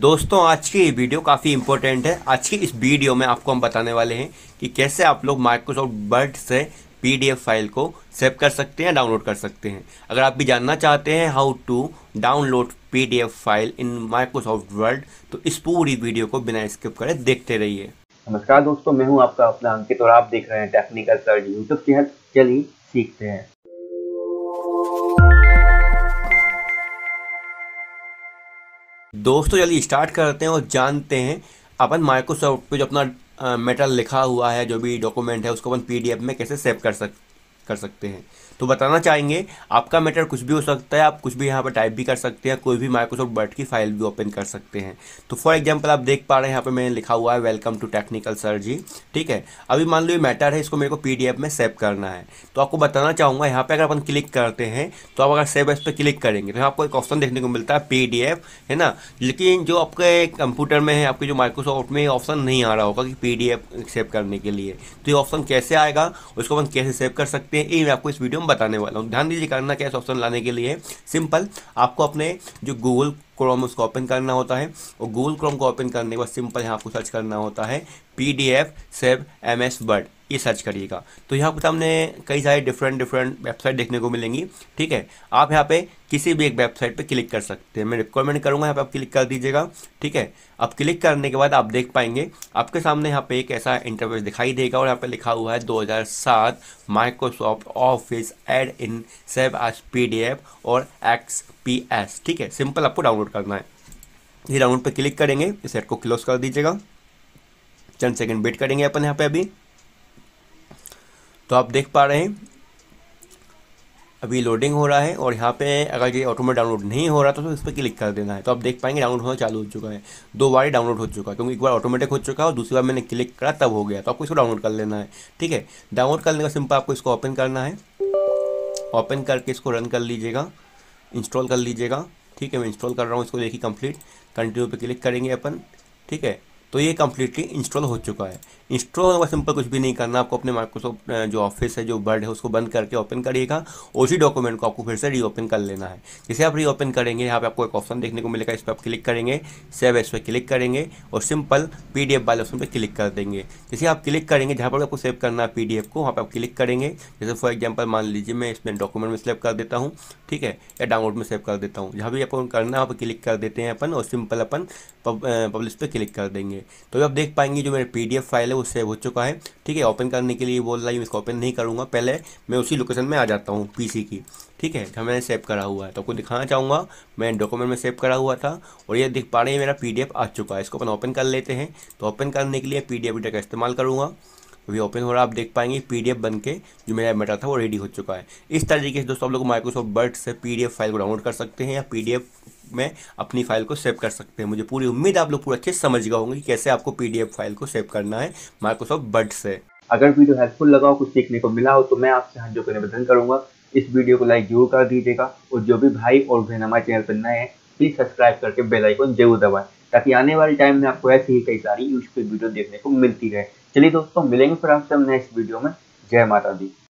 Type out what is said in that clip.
दोस्तों आज की ये वीडियो काफ़ी इंपॉर्टेंट है आज की इस वीडियो में आपको हम बताने वाले हैं कि कैसे आप लोग माइक्रोसॉफ्ट वर्ड से पीडीएफ फाइल को सेव कर सकते हैं डाउनलोड कर सकते हैं अगर आप भी जानना चाहते हैं how to download PDF file in Microsoft Word तो इस पूरी वीडियो को बिना स्किप करे देखते रहिए नमस्कार दोस्तों मैं हूँ आपका अपना अंकित और आप देख रहे हैं टेक्निकल सर्च यूट्यूब चैनल चलिए सीखते हैं दोस्तों जल्दी स्टार्ट करते हैं और जानते हैं अपन माइक्रोसॉफ्ट पे जो अपना मेटल लिखा हुआ है जो भी डॉक्यूमेंट है उसको अपन पीडीएफ में कैसे सेव कर सकते कर सकते हैं तो बताना चाहेंगे आपका मैटर कुछ भी हो सकता है आप कुछ भी यहाँ पर टाइप भी कर सकते हैं कोई भी माइक्रोसॉफ्ट वर्ड की फाइल भी ओपन कर सकते हैं तो फॉर एग्जांपल आप देख पा रहे हैं यहाँ पर मैंने लिखा हुआ है welcome to technical sir ji ठीक है अभी मान लो ये मैटर है इसको मेरे को पी में सेव करना है तो आपको बताना चाहूँगा यहाँ पर अगर अपन क्लिक करते हैं तो आप अगर सेव एस पर क्लिक करेंगे तो आपको एक ऑप्शन देखने को मिलता है पी है ना लेकिन जो आपके कंप्यूटर में है आपके जो माइक्रोसॉफ्ट में ऑप्शन नहीं आ रहा होगा कि पी सेव करने के लिए तो ये ऑप्शन कैसे आएगा उसको अपन कैसे सेव कर सकते सकते हैं ये मैं आपको इस वीडियो में बताने वाला हूँ ध्यान दीजिए करना क्या ऑप्शन लाने के लिए सिंपल आपको अपने जो गूगल क्रोम उसको ओपन करना होता है और गूगल क्रोम को ओपन करने के बाद सिंपल यहाँ आपको सर्च करना होता है P D F save M S Word ये सर्च करिएगा तो यहाँ पर सामने कई सारे डिफरेंट डिफरेंट वेबसाइट देखने को मिलेंगी ठीक है आप यहाँ पे किसी भी एक वेबसाइट पे क्लिक कर सकते हैं मैं रिकमेंड करूँगा यहाँ पे आप क्लिक कर दीजिएगा ठीक है अब क्लिक करने के बाद आप देख पाएंगे आपके सामने यहाँ पे एक ऐसा इंटरव्यू दिखाई देगा और यहाँ पे लिखा हुआ है 2007 Microsoft office add in save as P और एक्स पी एस ठीक है सिंपल आपको डाउनलोड करना है ये डाउनलोड पर क्लिक करेंगे इस एड को क्लोज कर दीजिएगा चंद सेकेंड वेट करेंगे अपन यहाँ पे अभी तो आप देख पा रहे हैं अभी लोडिंग हो रहा है और यहाँ पे अगर ये ऑटो में डाउनलोड नहीं हो रहा था तो इस पर क्लिक कर देना है तो आप देख पाएंगे डाउनलोड होना चालू हो चुका है दो बार डाउनलोड हो चुका है क्योंकि एक बार ऑटोमेटिक हो चुका है और दूसरी बार मैंने क्लिक करा तब हो गया तो आपको इसको डाउनलोड कर लेना है ठीक है डाउनलोड करने का सिंपल आपको इसको ओपन करना है ओपन करके इसको रन कर लीजिएगा इंस्टॉल कर लीजिएगा ठीक है मैं इंस्टॉल कर रहा हूँ इसको देखिए कंप्लीट कंटिन्यू पर क्लिक करेंगे अपन ठीक है तो ये कम्प्लीटली इंस्टॉल हो चुका है इंस्टॉल होगा सिंपल कुछ भी नहीं करना आपको अपने माइक्रोसॉफ्ट जो ऑफिस है जो वर्ड है उसको बंद करके ओपन करिएगा उसी डॉक्यूमेंट को आपको फिर से रीओपन कर लेना है जैसे आप रीओपन करेंगे यहाँ पे आपको एक ऑप्शन देखने को मिलेगा इस पर आप क्लिक करेंगे सेव एस पर क्लिक करेंगे और सिंपल पी वाले ऑप्शन पर क्लिक कर देंगे जैसे आप क्लिक करेंगे जहाँ पर आपको सेव करना है पी को वहाँ पर आप क्लिक करेंगे जैसे फॉर एग्जाम्पल मान लीजिए मैं इसमें डॉक्यूमेंट में सेव कर देता हूँ ठीक है या डाउनलोड में सेव कर देता हूँ जहाँ भी आपको करना है वहाँ पर क्लिक कर देते हैं अपन और सिंपल अपन पब्लिश पर क्लिक कर देंगे तो आप देख पाएंगे जो मेरे पी फाइल है वो सेव हो चुका है ठीक है ओपन करने के लिए बोल रहा हूँ इसको ओपन नहीं करूँगा पहले मैं उसी लोकेशन में आ जाता हूँ पीसी की ठीक है जहाँ मैंने सेव करा हुआ है तो आपको दिखाना चाहूँगा मैं डॉक्यूमेंट में सेव करा हुआ था और ये देख पा रहे हैं मेरा पी आ चुका है इसको अपन ओपन कर लेते हैं तो ओपन करने के लिए पी डी का इस्तेमाल करूँगा अभी ओपन हो रहा है आप देख पाएंगे पीडीएफ बन जो मेरा मेटा था वो रेडी हो चुका है इस तरीके से दोस्तों आप लोग माइक्रोसॉफ्ट वर्ड से पीडीएफ फाइल को डाउनलोड कर सकते हैं या पीडीएफ में अपनी फाइल को सेव कर सकते हैं मुझे पूरी उम्मीद आप लोग पूरा अच्छे समझ गए होंगे कि कैसे आपको पीडीएफ फाइल को सेव करना है माइक्रोसॉफ्ट बर्ड से अगर वीडियो हेल्पफुल लगा हो कुछ सीखने को मिला हो तो मैं आपसे हाथ जोड़कर निवेदन करूंगा इस वीडियो को लाइक जरूर कर दीजिएगा और जो भी भाई और बहन हमारे चैनल पर नए हैं प्लीज सब्सक्राइब करके बेल आइकन जरूर दबाएं ताकि आने वाले टाइम में आपको ऐसी ही कई सारी यूजफुल वीडियो देखने को मिलती रहे चलिए दोस्तों मिलेंगे फिर आपसे हम नेक्स्ट वीडियो में जय माता दी